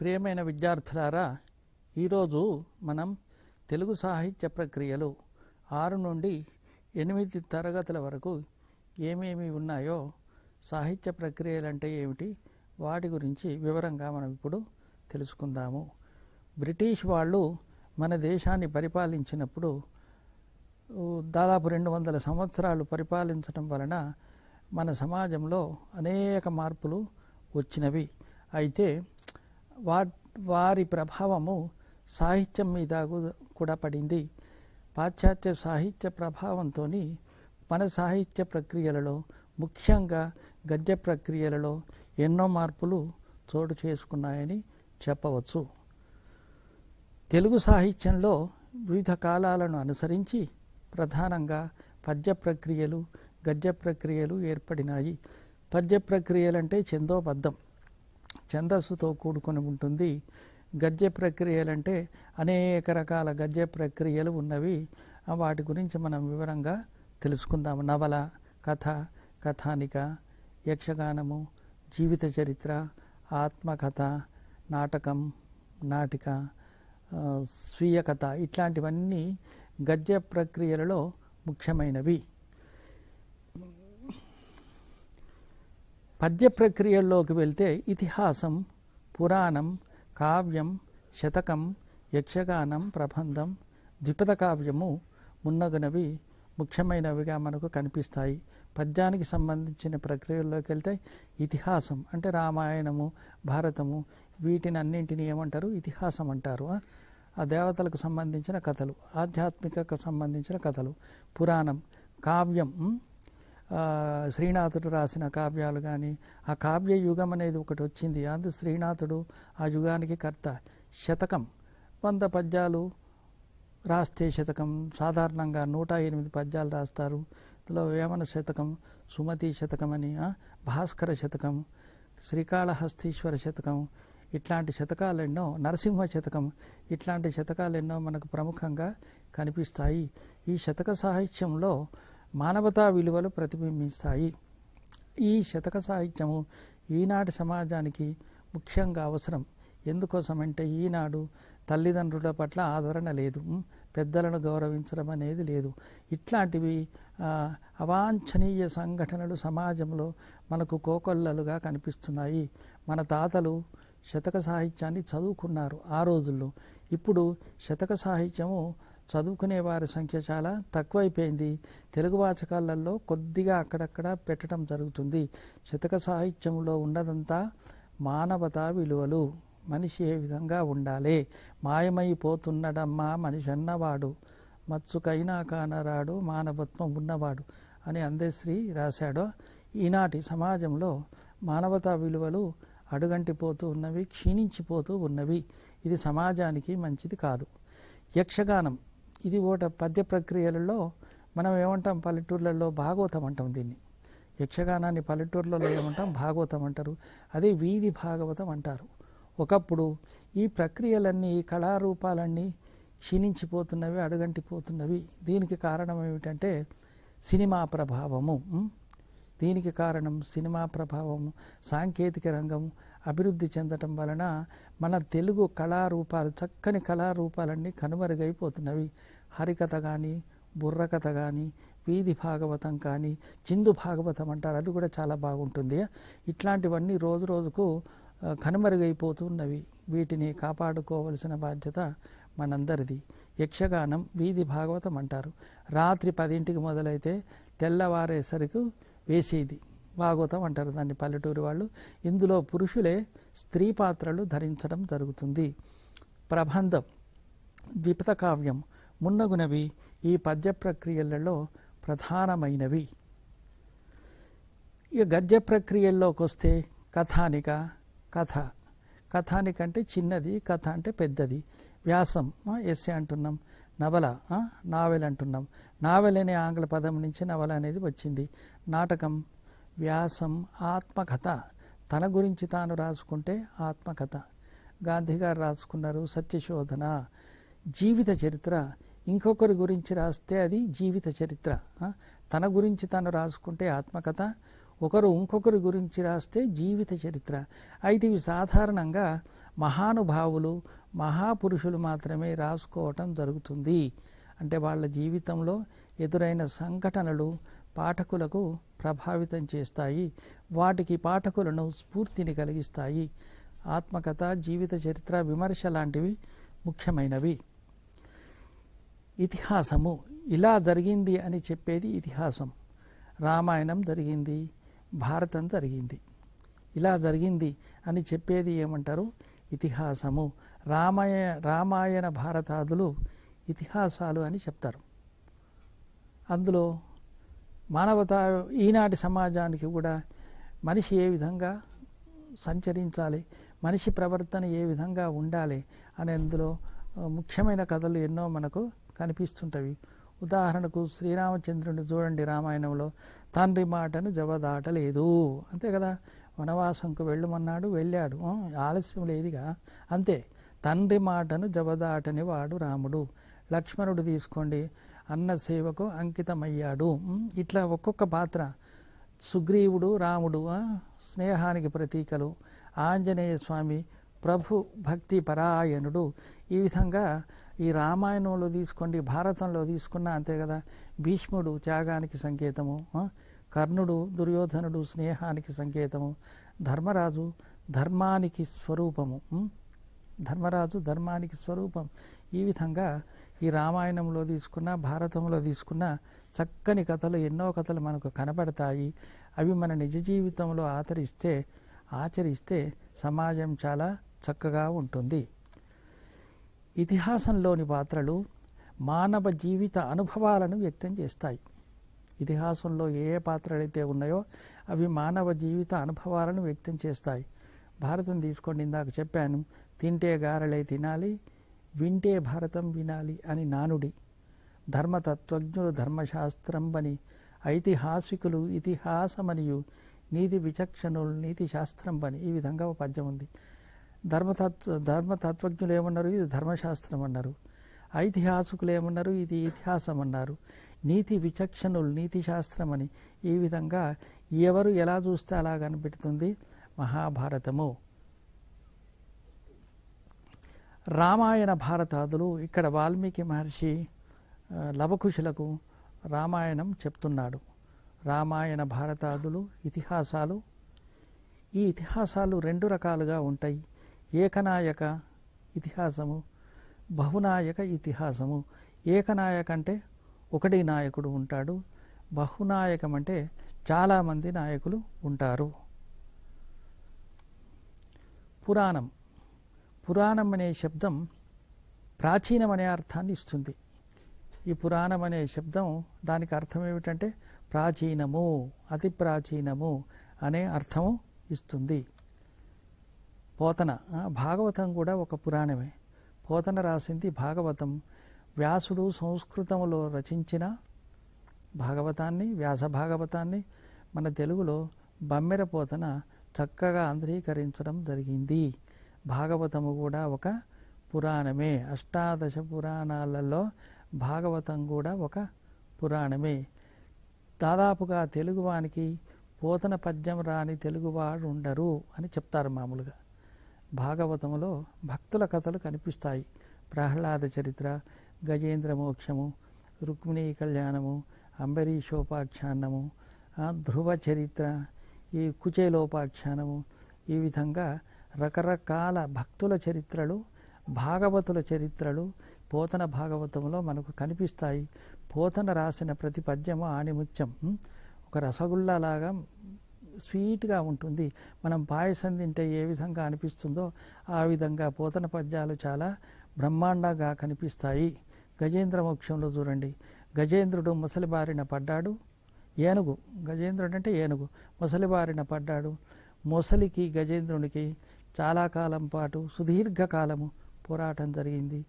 ప్రియమైన విద్యార్థులారా ఈరోజు మనం తెలుగు సాహిత్య ప్రక్రియలు ఆరు నుండి ఎనిమిది తరగతుల వరకు ఏమేమి ఉన్నాయో సాహిత్య ప్రక్రియలు అంటే ఏమిటి వాటి గురించి వివరంగా మనం ఇప్పుడు తెలుసుకుందాము బ్రిటిష్ వాళ్ళు మన దేశాన్ని పరిపాలించినప్పుడు దాదాపు రెండు వందల సంవత్సరాలు పరిపాలించడం వలన మన సమాజంలో అనేక మార్పులు వచ్చినవి అయితే వారి ప్రభావము సాహిత్యం మీద కూడా పడింది పాశ్చాత్య సాహిత్య ప్రభావంతో మన సాహిత్య ప్రక్రియలలో ముఖ్యంగా గద్య ప్రక్రియలలో ఎన్నో మార్పులు చోటు చేసుకున్నాయని చెప్పవచ్చు తెలుగు సాహిత్యంలో వివిధ కాలాలను అనుసరించి ప్రధానంగా పద్య ప్రక్రియలు గద్య ప్రక్రియలు ఏర్పడినాయి పద్య ప్రక్రియలంటే చందోబద్ధం ఛందస్సుతో కూడుకొని ఉంటుంది గద్య ప్రక్రియలు అంటే అనేక రకాల గద్య ప్రక్రియలు ఉన్నవి వాటి గురించి మనం వివరంగా తెలుసుకుందాము నవల కథ కథానిక యక్షగానము జీవిత చరిత్ర ఆత్మకథ నాటకం నాటిక స్వీయ కథ ఇట్లాంటివన్నీ గద్య ప్రక్రియలలో ముఖ్యమైనవి పద్య ప్రక్రియల్లోకి వెళ్తే ఇతిహాసం పురాణం కావ్యం శతకం యక్షగానం ప్రబంధం ద్విపద కావ్యము మున్నగునవి ముఖ్యమైనవిగా మనకు కనిపిస్తాయి పద్యానికి సంబంధించిన ప్రక్రియల్లోకి వెళ్తే ఇతిహాసం అంటే రామాయణము భారతము వీటిని అన్నింటిని ఏమంటారు ఇతిహాసం అంటారు ఆ దేవతలకు సంబంధించిన కథలు ఆధ్యాత్మికకు సంబంధించిన కథలు పురాణం కావ్యం శ్రీనాథుడు రాసిన కావ్యాలు కానీ ఆ కావ్య యుగం అనేది ఒకటి వచ్చింది అందు శ్రీనాథుడు ఆ యుగానికి కర్త శతకం వంద పద్యాలు రాస్తే శతకం సాధారణంగా నూట ఎనిమిది పద్యాలు రాస్తారు ఇందులో వేమన శతకం సుమతి శతకం అని భాస్కర శతకం శ్రీకాళహస్తీశ్వర శతకం ఇట్లాంటి శతకాలెన్నో నరసింహ శతకం ఇట్లాంటి శతకాలెన్నో మనకు ప్రముఖంగా కనిపిస్తాయి ఈ శతక సాహిత్యంలో మానవతా విలువలు ప్రతిబింబిస్తాయి ఈ శతక సాహిత్యము ఈనాటి సమాజానికి ముఖ్యంగా అవసరం ఎందుకోసమంటే ఈనాడు తల్లిదండ్రుల పట్ల ఆదరణ లేదు పెద్దలను గౌరవించడం అనేది లేదు ఇట్లాంటివి అవాంఛనీయ సంఘటనలు సమాజంలో మనకు కోకొల్లలుగా కనిపిస్తున్నాయి మన తాతలు శతక సాహిత్యాన్ని చదువుకున్నారు ఆ రోజుల్లో ఇప్పుడు శతక సాహిత్యము చదువుకునే వారి సంఖ్య చాలా తక్కువైపోయింది తెలుగు వాచకాలలో కొద్దిగా అక్కడక్కడ పెట్టడం జరుగుతుంది శతక సాహిత్యంలో ఉన్నదంతా మానవతా విలువలు మనిషి ఏ విధంగా ఉండాలి మాయమైపోతున్నడమ్మా మనిషి అన్నవాడు మత్సుకైనా కానరాడు మానవత్వం ఉన్నవాడు అని అందశ్రీ రాశాడు ఈనాటి సమాజంలో మానవతా విలువలు అడుగంటిపోతూ ఉన్నవి క్షీణించిపోతూ ఉన్నవి ఇది సమాజానికి మంచిది కాదు యక్షగానం ఇది ఒకటి పద్య ప్రక్రియలలో మనం ఏమంటాం పల్లెటూర్లలో భాగవతం అంటాం దీన్ని యక్షగానాన్ని పల్లెటూర్లలో ఏమంటాం భాగవతం అంటారు అదే వీధి భాగవతం అంటారు ఒకప్పుడు ఈ ప్రక్రియలన్నీ కళారూపాలన్నీ క్షీణించిపోతున్నవి అడుగంటిపోతున్నవి దీనికి కారణం ఏమిటంటే సినిమా ప్రభావము దీనికి కారణం సినిమా ప్రభావము సాంకేతిక రంగం అభివృద్ధి చెందటం వలన మన తెలుగు కళారూపాలు చక్కని కళారూపాలన్నీ కనుమరుగైపోతున్నవి హరికథ కానీ బుర్రకథ కానీ వీధి భాగవతం కానీ చిందు భాగవతం అంటారు అది కూడా చాలా బాగుంటుంది ఇట్లాంటివన్నీ రోజు రోజుకు కనుమరుగైపోతున్నవి వీటిని కాపాడుకోవలసిన బాధ్యత మనందరిది యక్షగానం వీధి భాగవతం అంటారు రాత్రి పదింటికి మొదలైతే తెల్లవారేసరికి వేసేది భాగవతం అంటారు దాన్ని పల్లెటూరు వాళ్ళు ఇందులో పురుషులే స్త్రీ పాత్రలు ధరించడం జరుగుతుంది ప్రబంధం ద్విపద కావ్యం మున్నగునవి ఈ పద్య ప్రక్రియలలో ప్రధానమైనవి ఇక గద్య ప్రక్రియల్లోకి వస్తే కథానిక కథ కథానిక అంటే చిన్నది కథ అంటే పెద్దది వ్యాసం ఎస్సే అంటున్నాం నవల నావెల్ అంటున్నాం నావెల్ అనే ఆంగ్ల పదం నుంచి నవల అనేది వచ్చింది నాటకం వ్యాసం ఆత్మకథ తన గురించి తాను రాసుకుంటే ఆత్మకథ గాంధీ గారు రాసుకున్నారు సత్యశోధన జీవిత చరిత్ర ఇంకొకరి గురించి రాస్తే అది జీవిత చరిత్ర తన గురించి తాను రాసుకుంటే ఆత్మకథ ఒకరు ఇంకొకరి గురించి రాస్తే జీవిత చరిత్ర అయితే ఇవి సాధారణంగా మహానుభావులు మహాపురుషులు మాత్రమే రాసుకోవటం జరుగుతుంది అంటే వాళ్ళ జీవితంలో ఎదురైన సంఘటనలు పాఠకులకు ప్రభావితం చేస్తాయి వాటికి పాఠకులను స్ఫూర్తిని కలిగిస్తాయి ఆత్మకథ జీవిత చరిత్ర విమర్శ లాంటివి ముఖ్యమైనవి ఇతిహాసము ఇలా జరిగింది అని చెప్పేది ఇతిహాసం రామాయణం జరిగింది భారతం జరిగింది ఇలా జరిగింది అని చెప్పేది ఏమంటారు ఇతిహాసము రామాయ రామాయణ భారతాదులు ఇతిహాసాలు అని చెప్తారు అందులో మానవత ఈనాటి సమాజానికి కూడా మనిషి ఏ విధంగా సంచరించాలి మనిషి ప్రవర్తన ఏ విధంగా ఉండాలి అనేందులో ముఖ్యమైన కథలు ఎన్నో మనకు కనిపిస్తుంటవి ఉదాహరణకు శ్రీరామచంద్రుని చూడండి రామాయణంలో తండ్రి మాటను జవదాటలేదు అంతే కదా వనవాసంకు వెళ్ళమన్నాడు వెళ్ళాడు ఆలస్యం లేదుగా అంతే తండ్రి మాటను జవదాటని వాడు రాముడు లక్ష్మణుడు తీసుకోండి అన్న సేవకు అంకితమయ్యాడు ఇట్లా ఒక్కొక్క పాత్ర సుగ్రీవుడు రాముడు స్నేహానికి ప్రతీకలు ఆంజనేయ స్వామి ప్రభు భక్తి పరాయణుడు ఈ విధంగా ఈ రామాయణంలో తీసుకోండి భారతంలో తీసుకున్నా అంతే కదా భీష్ముడు త్యాగానికి సంకేతము కర్ణుడు దుర్యోధనుడు స్నేహానికి సంకేతము ధర్మరాజు ధర్మానికి స్వరూపము ధర్మరాజు ధర్మానికి స్వరూపం ఈ విధంగా ఈ రామాయణంలో తీసుకున్న భారతంలో తీసుకున్న చక్కని కథలు ఎన్నో కథలు మనకు కనబడతాయి అవి మన నిజ జీవితంలో ఆచరిస్తే ఆచరిస్తే సమాజం చాలా చక్కగా ఉంటుంది ఇతిహాసంలోని పాత్రలు మానవ జీవిత అనుభవాలను వ్యక్తం చేస్తాయి ఇతిహాసంలో ఏ ఏ పాత్రలైతే ఉన్నాయో అవి మానవ జీవిత అనుభవాలను వ్యక్తం చేస్తాయి భారతం తీసుకోండి ఇందాక చెప్పాను తింటే గారెలై తినాలి వింటే భారతం వినాలి అని నానుడి ధర్మతత్వజ్ఞులు ధర్మశాస్త్రం అని ఐతిహాసికులు ఇతిహాసమనియు నీతి విచక్షణులు నీతి శాస్త్రం అని ఈ విధంగా ఒక పద్యం ఉంది ధర్మతత్వ ధర్మతత్వజ్ఞులు ఏమన్నారు ఇది ధర్మశాస్త్రం అన్నారు ఐతిహాసికులు ఏమన్నారు ఇది ఇతిహాసం అన్నారు నీతి విచక్షణులు నీతి శాస్త్రం అని ఈ విధంగా ఎవరు ఎలా చూస్తే అలా కనిపెడుతుంది మహాభారతము రామాయణ భారతాదులు ఇక్కడ వాల్మీకి మహర్షి లవకుశులకు రామాయణం చెప్తున్నాడు రామాయణ భారతాదులు ఇతిహాసాలు ఈ ఇతిహాసాలు రెండు రకాలుగా ఉంటాయి ఏకనాయక ఇతిహాసము బహునాయక ఇతిహాసము ఏకనాయక అంటే ఒకటి నాయకుడు ఉంటాడు బహునాయకం అంటే చాలామంది నాయకులు ఉంటారు పురాణం పురాణం అనే శబ్దం ప్రాచీనం అనే అర్థాన్ని ఇస్తుంది ఈ పురాణం అనే శబ్దం దానికి అర్థం ఏమిటంటే ప్రాచీనము అతి ప్రాచీనము అనే అర్థము ఇస్తుంది పోతన భాగవతం కూడా ఒక పురాణమే పోతన రాసింది భాగవతం వ్యాసుడు సంస్కృతంలో రచించిన భాగవతాన్ని వ్యాస భాగవతాన్ని మన తెలుగులో బమ్మెర పోతన చక్కగా అంధ్రీకరించడం జరిగింది భాగవతము కూడా ఒక పురాణమే అష్టాదశ పురాణాలలో భాగవతం కూడా ఒక పురాణమే దాదాపుగా తెలుగువానికి పోతన పద్యం రాని తెలుగువాడు ఉండరు అని చెప్తారు మామూలుగా భాగవతంలో భక్తుల కథలు కనిపిస్తాయి ప్రహ్లాద చరిత్ర గజేంద్ర మోక్షము రుక్మిణీ కళ్యాణము అంబరీషోపాఖ్యానము ధ్రువ చరిత్ర ఈ కుచేలోపాఖ్యానము ఈ విధంగా రకరకాల భక్తుల చరిత్రలు భాగవతుల చరిత్రలు పోతన భాగవతంలో మనకు కనిపిస్తాయి పోతన రాసిన ప్రతి పద్యము ఆణిముత్యం ఒక రసగుల్లాగా స్వీట్గా ఉంటుంది మనం పాయసం తింటే ఏ విధంగా అనిపిస్తుందో ఆ విధంగా పోతన పద్యాలు చాలా బ్రహ్మాండంగా కనిపిస్తాయి గజేంద్ర మోక్షంలో చూడండి గజేంద్రుడు ముసలిబారిన పడ్డాడు ఏనుగు గజేంద్రుడు అంటే ఏనుగు ముసలిబారిన పడ్డాడు ముసలికి గజేంద్రునికి చాలా కాలం పాటు సుదీర్ఘకాలము పోరాటం జరిగింది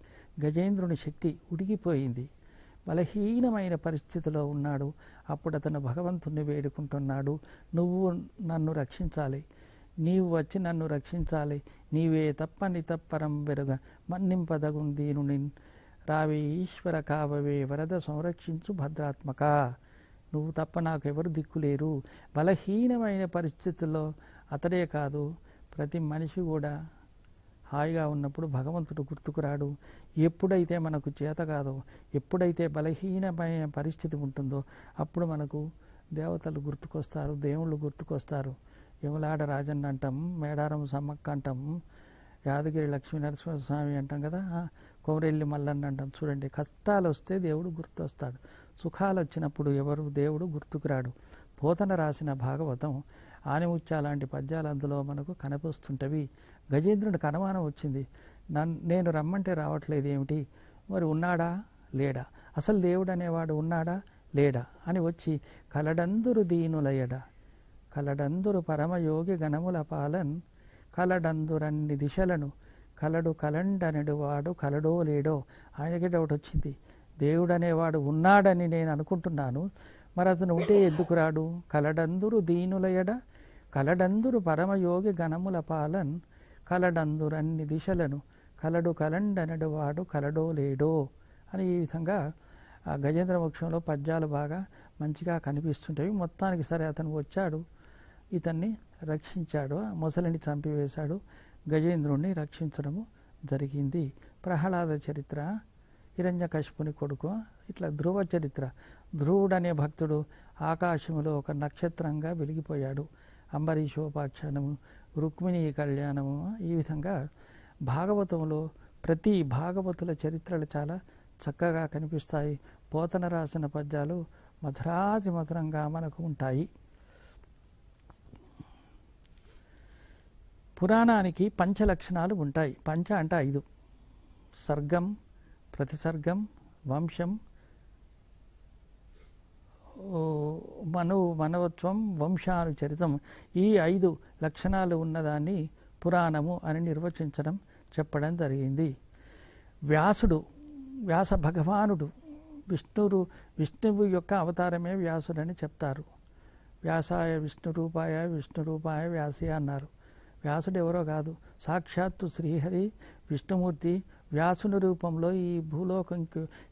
గజేంద్రుని శక్తి ఉడిగిపోయింది బలహీనమైన పరిస్థితిలో ఉన్నాడు అప్పుడు అతను భగవంతుణ్ణి వేడుకుంటున్నాడు నువ్వు నన్ను రక్షించాలి నీవు వచ్చి నన్ను రక్షించాలి నీవే తప్ప నీ తప్పరం వెరుగ మన్నింపదగుం దీనుని రావే ఈశ్వర కావవే వరద సంరక్షించు భద్రాత్మక నువ్వు తప్ప నాకు ఎవరు దిక్కులేరు బలహీనమైన పరిస్థితుల్లో అతడే కాదు ప్రతి మనిషి కూడా హాయిగా ఉన్నప్పుడు భగవంతుడు గుర్తుకు రాడు ఎప్పుడైతే మనకు చేత కాదో ఎప్పుడైతే బలహీనమైన పరిస్థితి ఉంటుందో అప్పుడు మనకు దేవతలు గుర్తుకొస్తారు దేవుళ్ళు గుర్తుకొస్తారు యమలాడ రాజన్ అంటాం మేడారం సమ్మక్క అంటాం యాదగిరి లక్ష్మీ నరసింహస్వామి అంటాం కదా కోరెల్లి మల్లన్న అంటాం చూడండి కష్టాలు వస్తే దేవుడు గుర్తొస్తాడు సుఖాలు వచ్చినప్పుడు ఎవరు దేవుడు గుర్తుకురాడు పోతన రాసిన భాగవతం ఆనిముచ్చ లాంటి పద్యాలు అందులో మనకు కనిపిస్తుంటవి గజేంద్రుడు కనుమానం వచ్చింది నేను రమ్మంటే రావట్లేదు ఏమిటి మరి ఉన్నాడా లేడా అసలు దేవుడు అనేవాడు ఉన్నాడా లేడా అని వచ్చి కలడందురు దీనులయడ కలడందురు పరమయోగి గణముల పాలన్ కలడందురన్ని దిశలను కలడు కలండనడు వాడు కలడో లేడో ఆయనకి డౌట్ వచ్చింది దేవుడు అనేవాడు ఉన్నాడని నేను అనుకుంటున్నాను మరి అతను ఉంటే ఎందుకు రాడు కలడందురు దీనులయడ కలడందురు పరమయోగి గణముల పాలన్ అన్ని దిశలను కలడు కలండనడు వాడు కలడో లేడో అని ఈ విధంగా గజేంద్ర మోక్షంలో పద్యాలు బాగా మంచిగా కనిపిస్తుంటాయి మొత్తానికి సరే అతను వచ్చాడు ఇతన్ని రక్షించాడు ముసలిని చంపివేశాడు గజేంద్రుణ్ణి రక్షించడము జరిగింది ప్రహ్లాద చరిత్ర హిరణ్యకశిపుని కొడుకు ఇట్లా ధ్రువ చరిత్ర ధ్రువుడనే భక్తుడు ఆకాశంలో ఒక నక్షత్రంగా వెలిగిపోయాడు అంబరీషోపాఖ్యానము రుక్మిణి కళ్యాణము ఈ విధంగా భాగవతంలో ప్రతి భాగవతుల చరిత్రలు చాలా చక్కగా కనిపిస్తాయి పోతన రాసిన పద్యాలు మధురాతి మధురంగా మనకు ఉంటాయి పురాణానికి పంచ లక్షణాలు ఉంటాయి పంచ అంటే ఐదు సర్గం ప్రతిసర్గం వంశం మనవు మనవత్వం వంశానుచరితం ఈ ఐదు లక్షణాలు ఉన్నదాన్ని పురాణము అని నిర్వచించడం చెప్పడం జరిగింది వ్యాసుడు వ్యాస భగవానుడు విష్ణురు విష్ణువు యొక్క అవతారమే వ్యాసుడని చెప్తారు వ్యాసాయ విష్ణు రూపాయ విష్ణు రూపాయ వ్యాసి అన్నారు వ్యాసుడు ఎవరో కాదు సాక్షాత్తు శ్రీహరి విష్ణుమూర్తి వ్యాసుని రూపంలో ఈ భూలోకం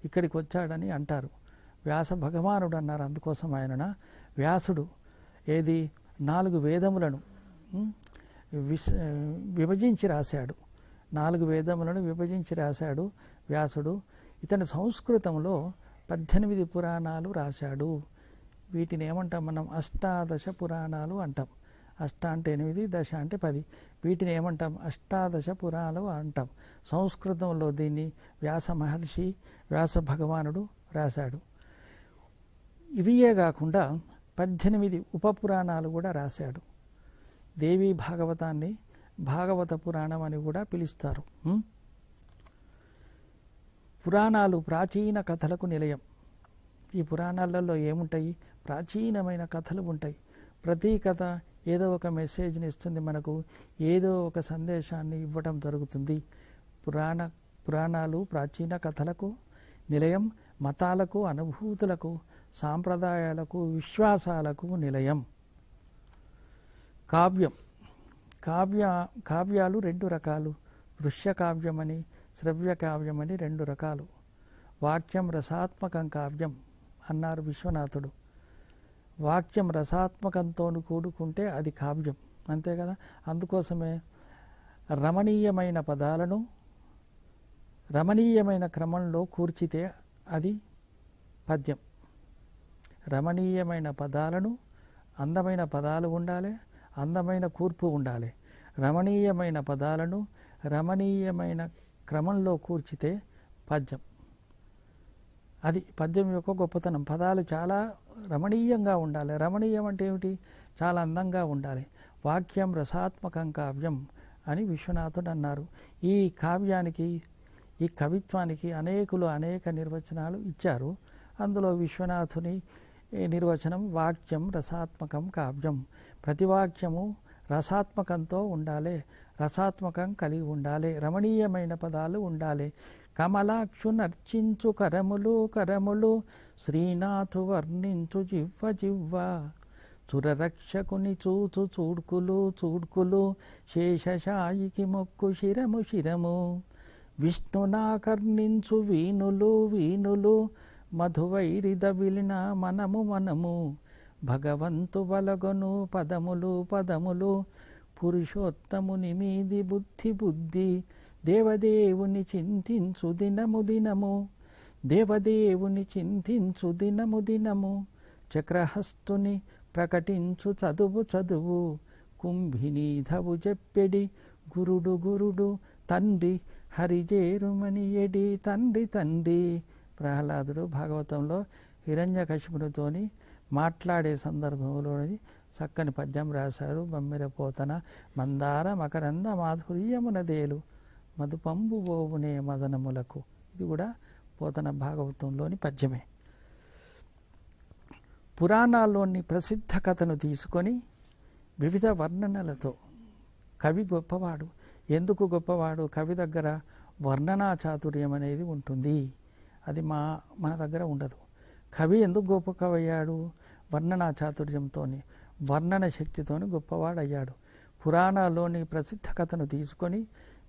ఇక్కడికి వచ్చాడని అంటారు వ్యాస భగవానుడు అన్నారు అందుకోసం ఆయన వ్యాసుడు ఏది నాలుగు వేదములను విస్ విభజించి రాశాడు నాలుగు వేదములను విభజించి రాశాడు వ్యాసుడు ఇతని సంస్కృతంలో పద్దెనిమిది పురాణాలు రాశాడు వీటిని ఏమంటాం మనం అష్టాదశ పురాణాలు అంటాం అష్ట అంటే ఎనిమిది దశ అంటే పది వీటిని ఏమంటాం అష్టాదశ పురాణాలు అంటాం సంస్కృతంలో దీన్ని వ్యాస మహర్షి వ్యాస భగవానుడు రాశాడు ఇవియే కాకుండా పద్దెనిమిది ఉపపురాణాలు కూడా రాశాడు దేవీ భాగవతాన్ని భాగవత పురాణం అని కూడా పిలుస్తారు పురాణాలు ప్రాచీన కథలకు నిలయం ఈ పురాణాలలో ఏముంటాయి ప్రాచీనమైన కథలు ఉంటాయి ప్రతి కథ ఏదో ఒక మెసేజ్ని ఇస్తుంది మనకు ఏదో ఒక సందేశాన్ని ఇవ్వడం జరుగుతుంది పురాణ పురాణాలు ప్రాచీన కథలకు నిలయం మతాలకు అనుభూతులకు సాంప్రదాయాలకు విశ్వాసాలకు నిలయం కావ్యం కావ్య కావ్యాలు రెండు రకాలు దృశ్య కావ్యమని శ్రవ్య కావ్యమని రెండు రకాలు వాక్యం రసాత్మకం కావ్యం అన్నారు విశ్వనాథుడు వాక్యం రసాత్మకంతో కూడుకుంటే అది కావ్యం అంతే కదా అందుకోసమే రమణీయమైన పదాలను రమణీయమైన క్రమంలో కూర్చితే అది పద్యం రమణీయమైన పదాలను అందమైన పదాలు ఉండాలి అందమైన కూర్పు ఉండాలి రమణీయమైన పదాలను రమణీయమైన క్రమంలో కూర్చితే పద్యం అది పద్యం యొక్క గొప్పతనం పదాలు చాలా రమణీయంగా ఉండాలి రమణీయం అంటే ఏమిటి చాలా అందంగా ఉండాలి వాక్యం రసాత్మకం కావ్యం అని విశ్వనాథుడు అన్నారు ఈ కావ్యానికి ఈ కవిత్వానికి అనేకులు అనేక నిర్వచనాలు ఇచ్చారు అందులో విశ్వనాథుని నిర్వచనం వాక్యం రసాత్మకం కావ్యం ప్రతి వాక్యము రసాత్మకంతో ఉండాలి రసాత్మకం కలిగి ఉండాలి రమణీయమైన పదాలు ఉండాలి నర్చించు కరములు కరములు శ్రీనాథు వర్ణించు జివ్వ జివ్వ సురరక్షకుని చూచు చూడ్కులు చూడ్కులు శేషశాయికి మొక్కు శిరము శిరము విష్ణునాకర్ణించు వీణులు వీణులు మధువైరిద విలిన మనము మనము భగవంతు వలగొను పదములు పదములు పురుషోత్తముని మీది బుద్ధి బుద్ధి దేవదేవుని చింతించు దినము దినము దేవదేవుని చింతించు దినము దినము చక్రహస్తుని ప్రకటించు చదువు చదువు కుంభినీధవు చెప్పెడి గురుడు గురుడు తండ్రి హరిజేరుమని ఎడి తండ్రి తండ్రి ప్రహ్లాదుడు భాగవతంలో హిరణ్యకశిపునితోని మాట్లాడే సందర్భంలోని చక్కని పద్యం రాశారు బమ్మిరపోతన మందార మకరంద మాధుర్యమునదేలు మధుపంబు బోవునే మదనములకు ఇది కూడా పోతన భాగవతంలోని పద్యమే పురాణాల్లోని ప్రసిద్ధ కథను తీసుకొని వివిధ వర్ణనలతో కవి గొప్పవాడు ఎందుకు గొప్పవాడు కవి దగ్గర వర్ణనా చాతుర్యం అనేది ఉంటుంది అది మా మన దగ్గర ఉండదు కవి ఎందుకు గొప్ప కవి అయ్యాడు వర్ణనా చాతుర్యంతో వర్ణన శక్తితోని గొప్పవాడయ్యాడు పురాణాల్లోని ప్రసిద్ధ కథను తీసుకొని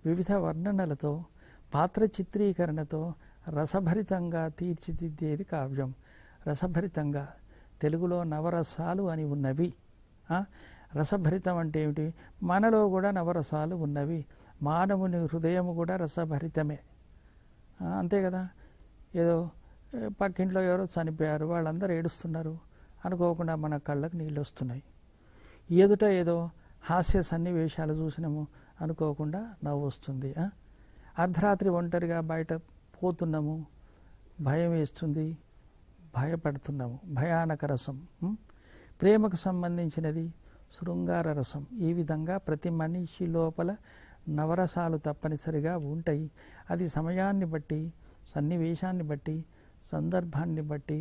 వివిధ వర్ణనలతో పాత్ర చిత్రీకరణతో రసభరితంగా తీర్చిదిద్దేది కావ్యం రసభరితంగా తెలుగులో నవరసాలు అని ఉన్నవి రసభరితం అంటే ఏమిటి మనలో కూడా నవరసాలు ఉన్నవి మానవుని హృదయము కూడా రసభరితమే అంతే కదా ఏదో పక్కింట్లో ఎవరో చనిపోయారు వాళ్ళందరూ ఏడుస్తున్నారు అనుకోకుండా మన కళ్ళకు నీళ్ళు వస్తున్నాయి ఎదుట ఏదో హాస్య సన్నివేశాలు చూసినాము అనుకోకుండా నవ్వు వస్తుంది అర్ధరాత్రి ఒంటరిగా బయట పోతున్నాము భయం వేస్తుంది భయపడుతున్నాము భయానక రసం ప్రేమకు సంబంధించినది శృంగార రసం ఈ విధంగా ప్రతి మనిషి లోపల నవరసాలు తప్పనిసరిగా ఉంటాయి అది సమయాన్ని బట్టి సన్నివేశాన్ని బట్టి సందర్భాన్ని బట్టి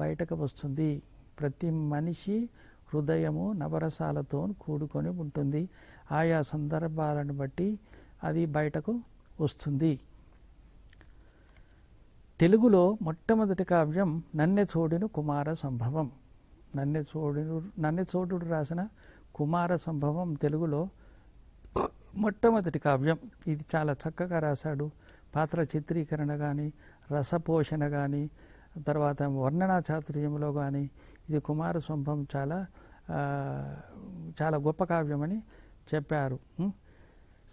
బయటకు వస్తుంది ప్రతి మనిషి హృదయము నవరసాలతో కూడుకొని ఉంటుంది ఆయా సందర్భాలను బట్టి అది బయటకు వస్తుంది తెలుగులో మొట్టమొదటి కావ్యం నన్నెచోడిను కుమార సంభవం నన్నెచోడును నన్నెచోడు రాసిన కుమార సంభవం తెలుగులో మొట్టమొదటి కావ్యం ఇది చాలా చక్కగా రాశాడు పాత్ర చిత్రీకరణ కానీ రసపోషణ కానీ తర్వాత వర్ణనా చాతుర్యంలో కానీ ఇది కుమార సంభం చాలా చాలా గొప్ప కావ్యమని చెప్పారు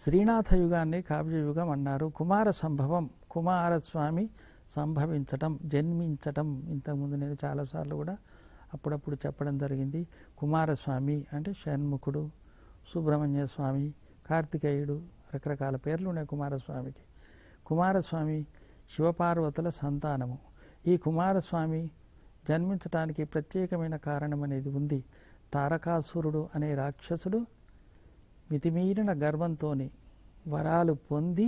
శ్రీనాథ యుగాన్ని కావ్యయుగం అన్నారు కుమార సంభవం కుమారస్వామి సంభవించటం జన్మించటం ఇంతకుముందు నేను చాలాసార్లు కూడా అప్పుడప్పుడు చెప్పడం జరిగింది కుమారస్వామి అంటే షణ్ముఖుడు సుబ్రహ్మణ్య స్వామి కార్తికేయుడు రకరకాల పేర్లు ఉన్నాయి కుమారస్వామికి కుమారస్వామి శివపార్వతుల సంతానము ఈ కుమారస్వామి జన్మించటానికి ప్రత్యేకమైన కారణం అనేది ఉంది తారకాసురుడు అనే రాక్షసుడు మితిమీరిన గర్వంతో వరాలు పొంది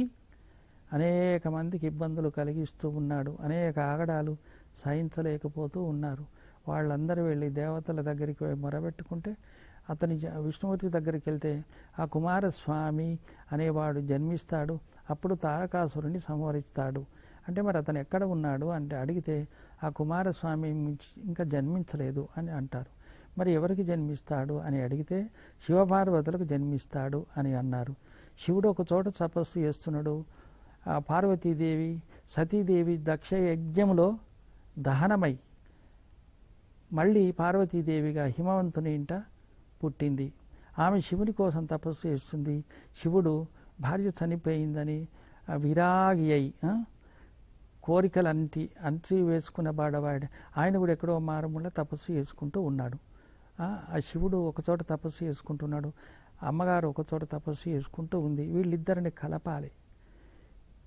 అనేక మందికి ఇబ్బందులు కలిగిస్తూ ఉన్నాడు అనేక ఆగడాలు సహించలేకపోతూ ఉన్నారు వాళ్ళందరూ వెళ్ళి దేవతల దగ్గరికి మొరబెట్టుకుంటే అతని విష్ణుమూర్తి దగ్గరికి వెళ్తే ఆ కుమారస్వామి అనేవాడు జన్మిస్తాడు అప్పుడు తారకాసురుని సంహరిస్తాడు అంటే మరి అతను ఎక్కడ ఉన్నాడు అంటే అడిగితే ఆ కుమారస్వామి ఇంకా జన్మించలేదు అని అంటారు మరి ఎవరికి జన్మిస్తాడు అని అడిగితే శివపార్వతులకు జన్మిస్తాడు అని అన్నారు శివుడు ఒక చోట తపస్సు చేస్తున్నాడు ఆ పార్వతీదేవి సతీదేవి దక్ష యజ్ఞంలో దహనమై మళ్ళీ పార్వతీదేవిగా హిమవంతుని ఇంట పుట్టింది ఆమె శివుని కోసం తపస్సు చేస్తుంది శివుడు భార్య చనిపోయిందని విరాగి అయి కోరికలు అంటి అంచి వేసుకున్న బాడవాడు ఆయన కూడా ఎక్కడో మారుమూల తపస్సు చేసుకుంటూ ఉన్నాడు ఆ శివుడు ఒకచోట తపస్సు చేసుకుంటున్నాడు అమ్మగారు ఒకచోట తపస్సు చేసుకుంటూ ఉంది వీళ్ళిద్దరిని కలపాలి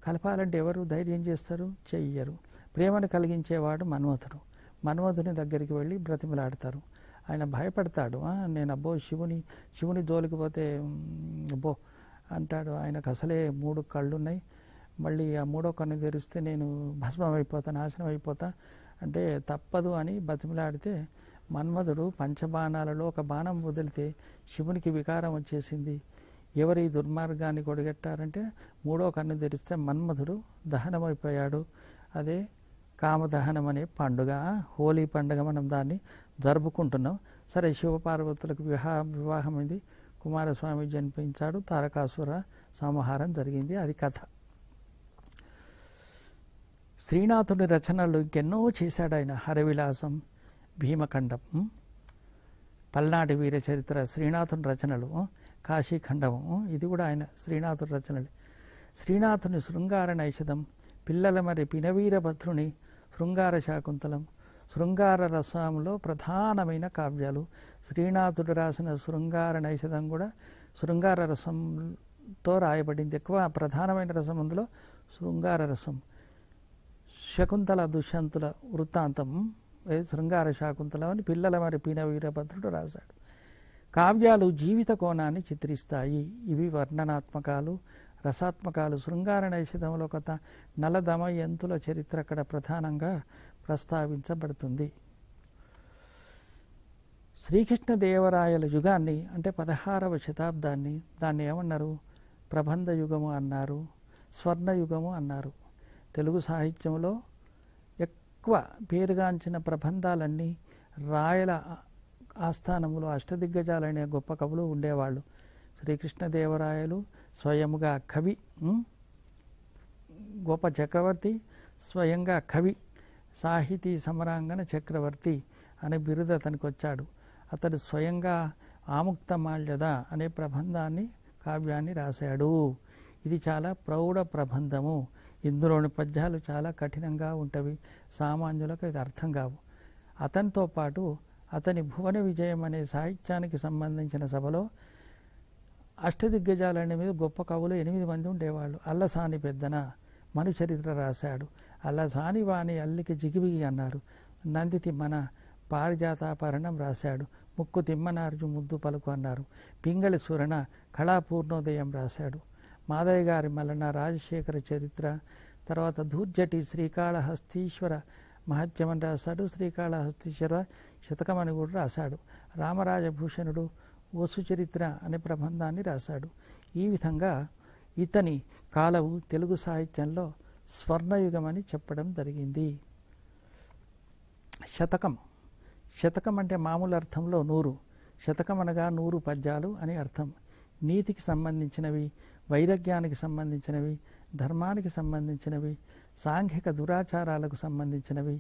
కలపాలంటే ఎవరు ధైర్యం చేస్తారు చెయ్యరు ప్రేమను కలిగించేవాడు మన్వతుడు మన్వధుని దగ్గరికి వెళ్ళి బ్రతిమలాడతారు ఆయన భయపడతాడు నేను అబ్బో శివుని శివుని జోలికి పోతే అబ్బో అంటాడు ఆయనకు అసలే మూడు కళ్ళున్నాయి మళ్ళీ ఆ మూడో కన్ను తెరిస్తే నేను భస్మం అయిపోతా నాశనం అయిపోతా అంటే తప్పదు అని బతిమలాడితే మన్మధుడు పంచబాణాలలో ఒక బాణం వదిలితే శివునికి వికారం వచ్చేసింది ఎవరి దుర్మార్గాన్ని కొడగట్టారంటే మూడో కన్ను తెరిస్తే మన్మధుడు దహనమైపోయాడు అదే కామదహనం అనే పండుగ హోలీ పండుగ మనం దాన్ని జరుపుకుంటున్నాం సరే శివపార్వతులకు వివాహ వివాహం ఇది కుమారస్వామి జన్మించాడు తారకాసుర సంహారం జరిగింది అది కథ శ్రీనాథుడి రచనలు ఇంకెన్నో చేశాడు ఆయన హరవిలాసం భీమఖండం పల్నాటి వీర చరిత్ర శ్రీనాథుని రచనలు కాశీఖండము ఇది కూడా ఆయన శ్రీనాథుడి రచనలు శ్రీనాథుని శృంగార నైషధం పిల్లల మరి పినవీరభద్రుని శృంగార శాకుంతలం శృంగార రసంలో ప్రధానమైన కావ్యాలు శ్రీనాథుడు రాసిన శృంగార నైషధం కూడా శృంగార రసంతో రాయబడింది ఎక్కువ ప్రధానమైన రసం అందులో శృంగార రసం శకుంతల దుష్యంతుల వృత్తాంతం శృంగార శాకుంతలం అని పిల్లల మరి పీన వీరభద్రుడు రాశాడు కావ్యాలు జీవిత కోణాన్ని చిత్రిస్తాయి ఇవి వర్ణనాత్మకాలు రసాత్మకాలు శృంగార కొత్త కథ నలదమయంతుల చరిత్ర అక్కడ ప్రధానంగా ప్రస్తావించబడుతుంది శ్రీకృష్ణదేవరాయల యుగాన్ని అంటే పదహారవ శతాబ్దాన్ని దాన్ని ఏమన్నారు ప్రబంధ యుగము అన్నారు స్వర్ణయుగము అన్నారు తెలుగు సాహిత్యంలో ఎక్కువ పేరుగాంచిన ప్రబంధాలన్నీ రాయల ఆస్థానములు అష్టదిగ్గజాలనే గొప్ప కవులు ఉండేవాళ్ళు శ్రీకృష్ణదేవరాయలు స్వయముగా కవి గోప చక్రవర్తి స్వయంగా కవి సాహితీ సమరాంగణ చక్రవర్తి అనే బిరుదు అతనికి వచ్చాడు అతడు స్వయంగా మాల్యద అనే ప్రబంధాన్ని కావ్యాన్ని రాశాడు ఇది చాలా ప్రౌఢ ప్రబంధము ఇందులోని పద్యాలు చాలా కఠినంగా ఉంటవి సామాన్యులకు ఇది అర్థం కావు అతనితో పాటు అతని భువన విజయం అనే సాహిత్యానికి సంబంధించిన సభలో అష్టదిగ్గజాలనే మీద గొప్ప కవులు ఎనిమిది మంది ఉండేవాళ్ళు అల్లసాని పెద్దన మను చరిత్ర రాశాడు అల్లసాని వాణి అల్లికి జిగిబిగి అన్నారు నంది తిమ్మన పారిజాతాపరణం రాశాడు ముక్కు తిమ్మనార్జు ముద్దు పలుకు అన్నారు పింగళి సురణ కళాపూర్ణోదయం రాశాడు మాధవి గారి మలన రాజశేఖర చరిత్ర తర్వాత దూర్జటి శ్రీకాళహస్తీశ్వర మహత్యమని రాశాడు శ్రీకాళహస్తీశ్వర శతకమని కూడా రాశాడు రామరాజభూషణుడు వసుచరిత్ర అనే ప్రబంధాన్ని రాశాడు ఈ విధంగా ఇతని కాలవు తెలుగు సాహిత్యంలో స్వర్ణయుగం అని చెప్పడం జరిగింది శతకం శతకం అంటే మామూలు అర్థంలో నూరు శతకం అనగా నూరు పద్యాలు అని అర్థం నీతికి సంబంధించినవి వైరాగ్యానికి సంబంధించినవి ధర్మానికి సంబంధించినవి సాంఘిక దురాచారాలకు సంబంధించినవి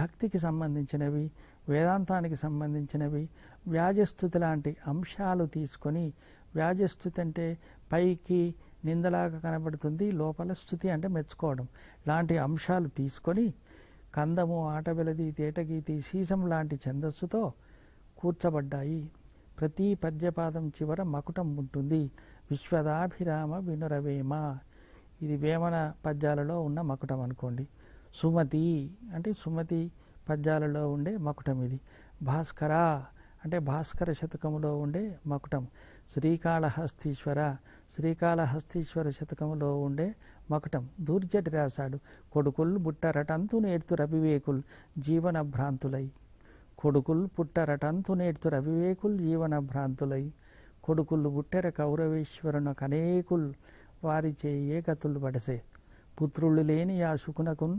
భక్తికి సంబంధించినవి వేదాంతానికి సంబంధించినవి వ్యాజస్థుతి లాంటి అంశాలు తీసుకొని వ్యాజస్థుతి అంటే పైకి నిందలాగా కనబడుతుంది లోపల స్థుతి అంటే మెచ్చుకోవడం లాంటి అంశాలు తీసుకొని కందము ఆటబెలది తేటగీతి సీసం లాంటి ఛందస్సుతో కూర్చబడ్డాయి ప్రతి పద్యపాదం చివర మకుటం ఉంటుంది విశ్వదాభిరామ వినురవేమ ఇది వేమన పద్యాలలో ఉన్న మకుటం అనుకోండి సుమతి అంటే సుమతి పద్యాలలో ఉండే మకుటం ఇది భాస్కర అంటే భాస్కర శతకములో ఉండే మకుటం శ్రీకాళహస్తీశ్వర శ్రీకాళహస్తీశ్వర శతకములో ఉండే మకుటం దూర్జటి రాశాడు కొడుకులు బుట్టరటంతు నేర్తు రవివేకుల్ జీవన భ్రాంతులై కొడుకులు పుట్టరటంతు నేర్తు రవివేకుల్ జీవన భ్రాంతులై కొడుకులు బుట్టెర కౌరవేశ్వరునకు అనేకుల్ వారి చేయే గతులు పడసే పుత్రులు లేని ఆ శుకునకున్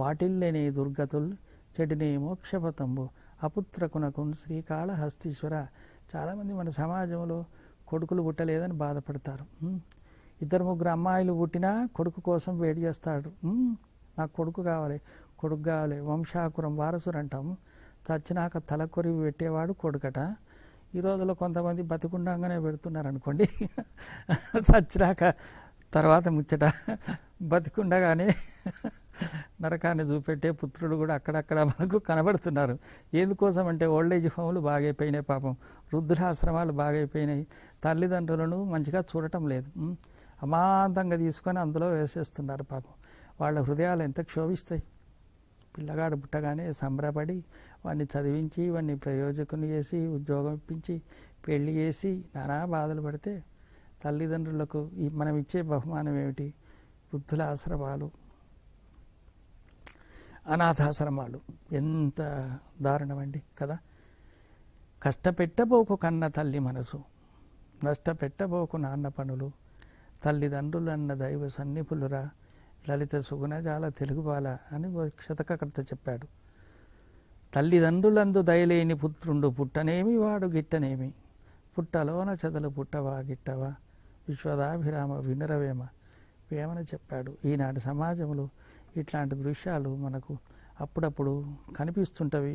వాటిల్లేని దుర్గతులు చెడిని మోక్షపతంబు అపుత్రకునకు శ్రీకాళహస్తీశ్వర చాలామంది మన సమాజంలో కొడుకులు పుట్టలేదని బాధపడతారు ఇద్దరు ముగ్గురు అమ్మాయిలు పుట్టినా కొడుకు కోసం వేడి చేస్తాడు నాకు కొడుకు కావాలి కొడుకు కావాలి వంశాకురం వారసురు అంటాం చచ్చినాక తల కొరివి పెట్టేవాడు కొడుకట ఈ రోజుల్లో కొంతమంది బతికుండంగానే పెడుతున్నారు అనుకోండి చచ్చినాక తర్వాత ముచ్చట బతికుండగానే నరకాన్ని చూపెట్టే పుత్రుడు కూడా అక్కడక్కడ మనకు కనబడుతున్నారు ఎందుకోసం అంటే ఓల్డ్ ఏజ్ హోములు బాగైపోయినాయి పాపం వృద్ధులాశ్రమాలు బాగైపోయినాయి తల్లిదండ్రులను మంచిగా చూడటం లేదు అమాంతంగా తీసుకొని అందులో వేసేస్తున్నారు పాపం వాళ్ళ హృదయాలు ఎంత క్షోభిస్తాయి పిల్లగాడు పుట్టగానే సంబరపడి వాడిని చదివించి వాడిని ప్రయోజకుని చేసి ఉద్యోగం ఇప్పించి పెళ్లి చేసి నానా బాధలు పడితే తల్లిదండ్రులకు మనం ఇచ్చే బహుమానం ఏమిటి వృద్ధుల ఆశ్రమాలు అనాథాశ్రమాలు ఎంత దారుణమండి కదా కష్టపెట్టబోకు కన్న తల్లి మనసు నష్టపెట్టబోకు నాన్న పనులు తల్లిదండ్రులన్న దైవ సన్నిపులురా లలిత సుగుణజాల తెలుగుబాల అని శతకకర్త చెప్పాడు తల్లిదండ్రులందు దయలేని పుత్రుండు పుట్టనేమి వాడు గిట్టనేమి పుట్టలోన చదలు పుట్టవా గిట్టవా విశ్వదాభిరామ వినరవేమ ఏమని చెప్పాడు ఈనాటి సమాజంలో ఇట్లాంటి దృశ్యాలు మనకు అప్పుడప్పుడు కనిపిస్తుంటవి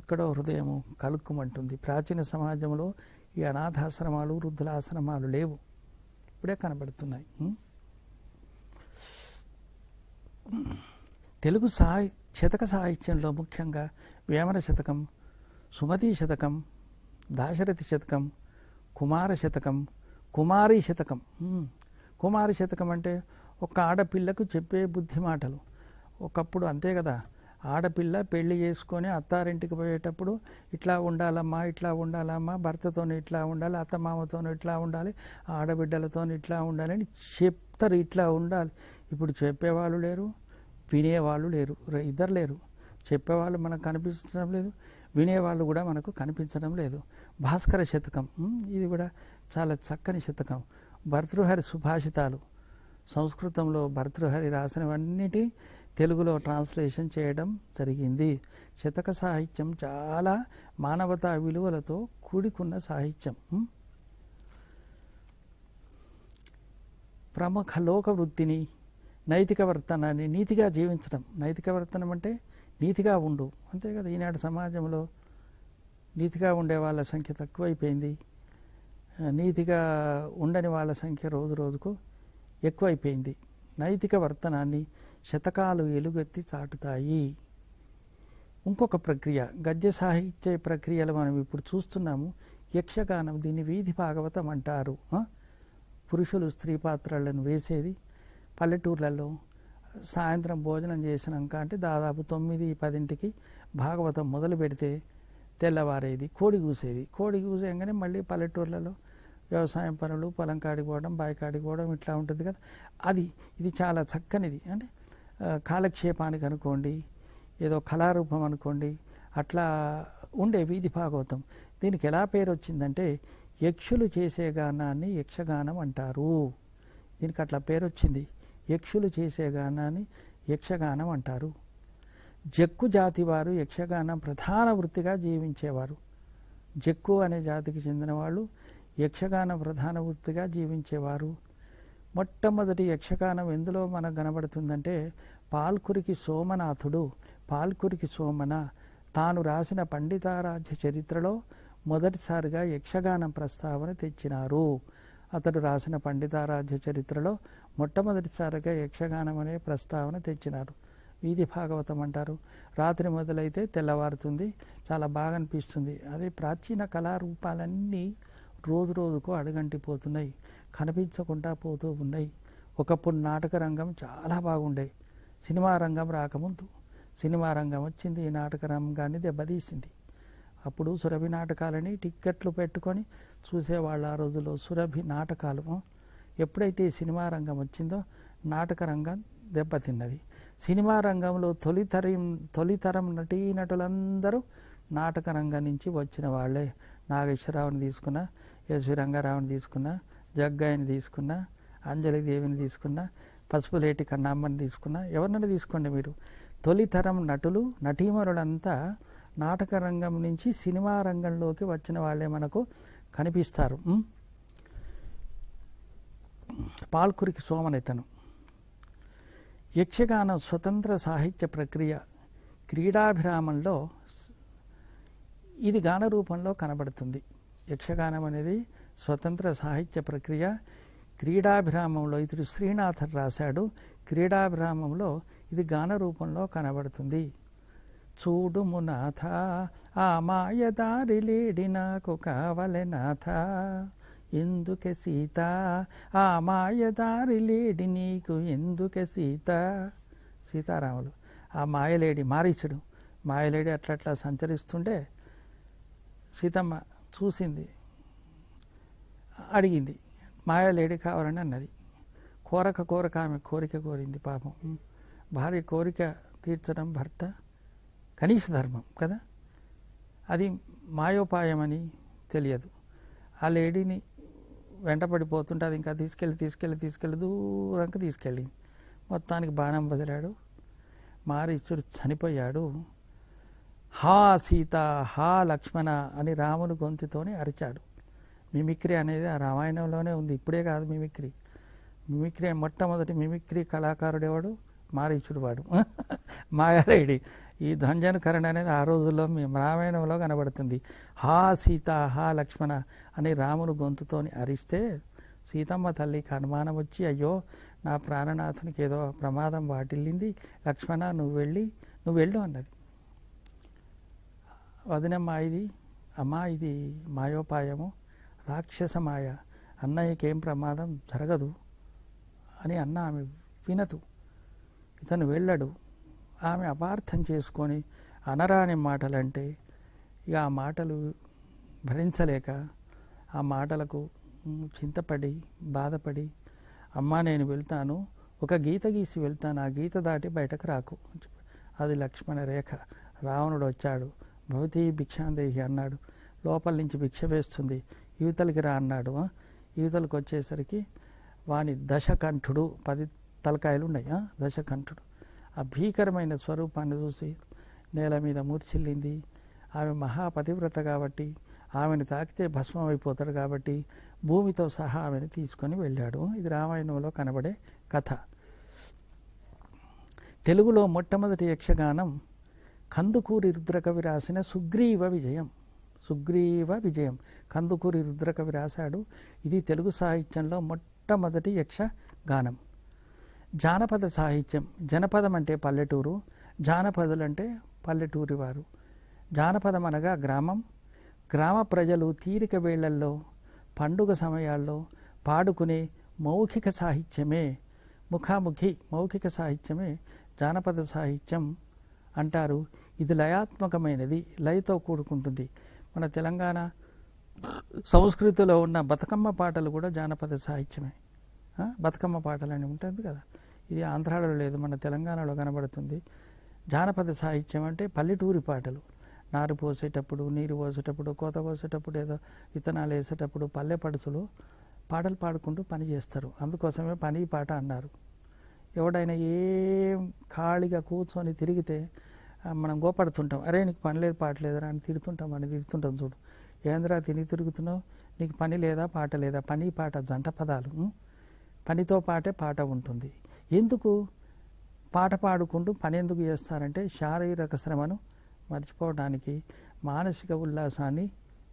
ఎక్కడో హృదయం కలుక్కుమంటుంది ప్రాచీన సమాజంలో ఈ అనాథాశ్రమాలు వృద్ధులాశ్రమాలు లేవు ఇప్పుడే కనబడుతున్నాయి తెలుగు సాహి శతక సాహిత్యంలో ముఖ్యంగా వేమన శతకం సుమతి శతకం దాశరథి శతకం కుమార శతకం కుమారి శతకం కుమారి శతకం అంటే ఒక ఆడపిల్లకు చెప్పే బుద్ధి మాటలు ఒకప్పుడు అంతే కదా ఆడపిల్ల పెళ్లి చేసుకొని అత్తారింటికి పోయేటప్పుడు ఇట్లా ఉండాలమ్మా ఇట్లా ఉండాలమ్మా భర్తతో ఇట్లా ఉండాలి మామతో ఇట్లా ఉండాలి ఆడబిడ్డలతో ఇట్లా ఉండాలి అని చెప్తారు ఇట్లా ఉండాలి ఇప్పుడు చెప్పేవాళ్ళు లేరు వినేవాళ్ళు లేరు ఇద్దరు లేరు చెప్పేవాళ్ళు మనకు కనిపించడం లేదు వినేవాళ్ళు కూడా మనకు కనిపించడం లేదు భాస్కర శతకం ఇది కూడా చాలా చక్కని శతకం భర్తృహరి సుభాషితాలు సంస్కృతంలో భర్తృహరి రాసినవన్నిటి తెలుగులో ట్రాన్స్లేషన్ చేయడం జరిగింది శతక సాహిత్యం చాలా మానవతా విలువలతో కూడికున్న సాహిత్యం ప్రముఖ లోక వృత్తిని నైతిక వర్తనాన్ని నీతిగా జీవించడం నైతిక వర్తనం అంటే నీతిగా ఉండు అంతే కదా ఈనాటి సమాజంలో నీతిగా ఉండే వాళ్ళ సంఖ్య తక్కువైపోయింది నీతిగా ఉండని వాళ్ళ సంఖ్య రోజు రోజుకు ఎక్కువైపోయింది నైతిక వర్తనాన్ని శతకాలు ఎలుగెత్తి చాటుతాయి ఇంకొక ప్రక్రియ గద్య సాహిత్య ప్రక్రియలు మనం ఇప్పుడు చూస్తున్నాము యక్షగానం దీన్ని వీధి భాగవతం అంటారు పురుషులు స్త్రీ పాత్రలను వేసేది పల్లెటూర్లలో సాయంత్రం భోజనం చేసినాక అంటే దాదాపు తొమ్మిది పదింటికి భాగవతం మొదలు పెడితే తెల్లవారేది కోడి కూసేది కోడి కూసేయంగానే మళ్ళీ పల్లెటూర్లలో వ్యవసాయం పనులు పొలం కాడికి పోవడం బావి పోవడం ఇట్లా ఉంటుంది కదా అది ఇది చాలా చక్కనిది అంటే కాలక్షేపానికి అనుకోండి ఏదో కళారూపం అనుకోండి అట్లా ఉండే వీధి భాగవతం దీనికి ఎలా పేరు వచ్చిందంటే యక్షులు చేసే గానాన్ని యక్షగానం అంటారు దీనికి అట్లా పేరు వచ్చింది యక్షులు చేసే గానాన్ని యక్షగానం అంటారు జక్కు జాతి వారు యక్షగానం ప్రధాన వృత్తిగా జీవించేవారు జక్కు అనే జాతికి చెందిన వాళ్ళు యక్షగాన ప్రధాన వృత్తిగా జీవించేవారు మొట్టమొదటి యక్షగానం ఎందులో మనకు కనబడుతుందంటే పాల్కురికి సోమనాథుడు పాల్కురికి సోమన తాను రాసిన పండితారాధ్య చరిత్రలో మొదటిసారిగా యక్షగానం ప్రస్తావన తెచ్చినారు అతడు రాసిన పండితారాధ్య చరిత్రలో మొట్టమొదటిసారిగా యక్షగానం అనే ప్రస్తావన తెచ్చినారు వీధి భాగవతం అంటారు రాత్రి మొదలైతే తెల్లవారుతుంది చాలా బాగా అనిపిస్తుంది అదే ప్రాచీన కళారూపాలన్నీ రోజు రోజుకు అడుగంటిపోతున్నాయి కనిపించకుండా పోతూ ఉన్నాయి ఒకప్పుడు నాటక రంగం చాలా బాగుండే సినిమా రంగం రాకముందు సినిమా రంగం వచ్చింది నాటక రంగాన్ని దెబ్బతీసింది అప్పుడు సురభి నాటకాలని టిక్కెట్లు పెట్టుకొని చూసేవాళ్ళు ఆ రోజుల్లో సురభి నాటకాలు ఎప్పుడైతే సినిమా రంగం వచ్చిందో నాటక రంగం దెబ్బతిన్నది సినిమా రంగంలో తొలితరం తొలితరం నటీ నటులందరూ నాటక రంగం నుంచి వచ్చిన వాళ్ళే నాగేశ్వరరావుని తీసుకున్న యశ్వి రంగారావుని తీసుకున్న జగ్గాయిని తీసుకున్న అంజలి దేవిని తీసుకున్న పసుపులేటి కన్నామ్మని తీసుకున్న ఎవరినైనా తీసుకోండి మీరు తొలితరం నటులు నటీమరులంతా నాటక రంగం నుంచి సినిమా రంగంలోకి వచ్చిన వాళ్ళే మనకు కనిపిస్తారు పాల్కురికి సోమనేతను యక్షగానం స్వతంత్ర సాహిత్య ప్రక్రియ క్రీడాభిరామంలో ఇది గాన రూపంలో కనబడుతుంది యక్షగానం అనేది స్వతంత్ర సాహిత్య ప్రక్రియ క్రీడాభిరామంలో ఇతడు శ్రీనాథన్ రాశాడు క్రీడాభిరామంలో ఇది గాన రూపంలో కనబడుతుంది చూడు మునాథ ఆ లేడి నాకు కావలెనాథ ఎందుకే సీత ఆ లేడి నీకు ఎందుకే సీత సీతారాములు ఆ మాయలేడి మారీచుడు మాయలేడి అట్లట్లా సంచరిస్తుంటే సీతమ్మ చూసింది అడిగింది మాయా లేడీ కావాలని అన్నది కోరక కోరక ఆమె కోరిక కోరింది పాపం భార్య కోరిక తీర్చడం భర్త కనీస ధర్మం కదా అది మాయోపాయమని తెలియదు ఆ లేడీని వెంటపడిపోతుంటే అది ఇంకా తీసుకెళ్ళి తీసుకెళ్ళి తీసుకెళ్ళి దూరంగా తీసుకెళ్ళింది మొత్తానికి బాణం వదిలాడు మారీచుడు చనిపోయాడు హా సీత హా లక్ష్మణ అని రాముని గొంతుతోనే అరిచాడు మిమిక్రీ అనేది ఆ రామాయణంలోనే ఉంది ఇప్పుడే కాదు మిమిక్రీ మిమిక్రీ మొట్టమొదటి మిమిక్రీ కళాకారుడు ఎవడు మారీచుడు వాడు మాయారాయుడి ఈ కరణ అనేది ఆ రోజుల్లో మేము రామాయణంలో కనబడుతుంది హా సీత హా లక్ష్మణ అని రాముని గొంతుతోని అరిస్తే సీతమ్మ తల్లికి అనుమానం వచ్చి అయ్యో నా ప్రాణనాథునికి ఏదో ప్రమాదం వాటిల్లింది లక్ష్మణ నువ్వు వెళ్ళి నువ్వు వెళ్ళు అన్నది వదినమ్మా ఇది అమ్మా ఇది మాయోపాయము రాక్షస మాయ అన్నయ్యకేం ప్రమాదం జరగదు అని అన్న ఆమె వినదు ఇతను వెళ్ళడు ఆమె అపార్థం చేసుకొని అనరాని మాటలంటే ఇక ఆ మాటలు భరించలేక ఆ మాటలకు చింతపడి బాధపడి అమ్మా నేను వెళ్తాను ఒక గీత గీసి వెళ్తాను ఆ గీత దాటి బయటకు రాకు అది లక్ష్మణ రేఖ రావణుడు వచ్చాడు భవతి భిక్షాందేహి అన్నాడు లోపల నుంచి భిక్ష వేస్తుంది యువతలకి రా అన్నాడు యువతలకు వచ్చేసరికి వాని దశకంఠుడు పది తలకాయలు ఉన్నాయి దశకంఠుడు ఆ భీకరమైన స్వరూపాన్ని చూసి నేల మీద మూర్చిల్లింది ఆమె మహాపతివ్రత కాబట్టి ఆమెను తాకితే భస్మం అయిపోతాడు కాబట్టి భూమితో సహా ఆమెను తీసుకొని వెళ్ళాడు ఇది రామాయణంలో కనబడే కథ తెలుగులో మొట్టమొదటి యక్షగానం కందుకూరి రుద్రకవి రాసిన సుగ్రీవ విజయం సుగ్రీవ విజయం కందుకూరి రుద్రకవి రాశాడు ఇది తెలుగు సాహిత్యంలో మొట్టమొదటి యక్ష గానం జానపద సాహిత్యం జనపదం అంటే పల్లెటూరు జానపదులు అంటే పల్లెటూరి వారు జానపదం అనగా గ్రామం గ్రామ ప్రజలు తీరిక వేళల్లో పండుగ సమయాల్లో పాడుకునే మౌఖిక సాహిత్యమే ముఖాముఖి మౌఖిక సాహిత్యమే జానపద సాహిత్యం అంటారు ఇది లయాత్మకమైనది లయతో కూడుకుంటుంది మన తెలంగాణ సంస్కృతిలో ఉన్న బతుకమ్మ పాటలు కూడా జానపద సాహిత్యమే బతుకమ్మ పాటలు అని ఉంటుంది కదా ఇది ఆంధ్రాలో లేదు మన తెలంగాణలో కనబడుతుంది జానపద సాహిత్యం అంటే పల్లెటూరి పాటలు నారు పోసేటప్పుడు నీరు పోసేటప్పుడు కోత పోసేటప్పుడు ఏదో విత్తనాలు వేసేటప్పుడు పల్లె పడుసులు పాటలు పాడుకుంటూ పని చేస్తారు అందుకోసమే పని పాట అన్నారు ఎవడైనా ఏం ఖాళీగా కూర్చొని తిరిగితే మనం గోపడుతుంటాం అరే నీకు పని లేదు పాట లేదురా అని తిడుతుంటాం అని తిడుతుంటాం చూడు ఏంద్రా తిని తిరుగుతున్నావు నీకు పని లేదా పాట లేదా పని పాట జంట పదాలు పనితో పాటే పాట ఉంటుంది ఎందుకు పాట పాడుకుంటూ పని ఎందుకు చేస్తారంటే శారీరక శ్రమను మర్చిపోవడానికి మానసిక ఉల్లాసాన్ని